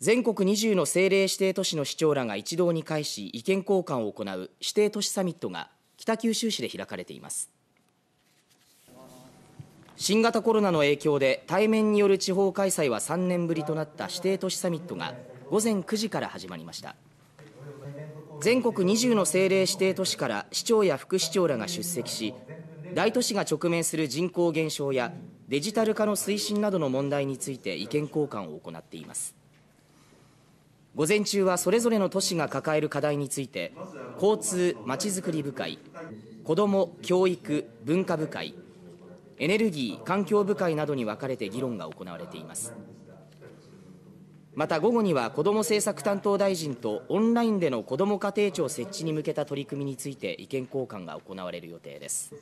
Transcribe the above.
全国20の政令指定都市の市長らが一堂に会し意見交換を行う指定都市サミットが北九州市で開かれています新型コロナの影響で対面による地方開催は3年ぶりとなった指定都市サミットが午前9時から始まりました全国20の政令指定都市から市長や副市長らが出席し大都市が直面する人口減少やデジタル化の推進などの問題について意見交換を行っています午前中はそれぞれの都市が抱える課題について交通・まちづくり部会子ども・教育・文化部会エネルギー・環境部会などに分かれて議論が行われていますまた午後には子ども政策担当大臣とオンラインでの子ども家庭庁設置に向けた取り組みについて意見交換が行われる予定です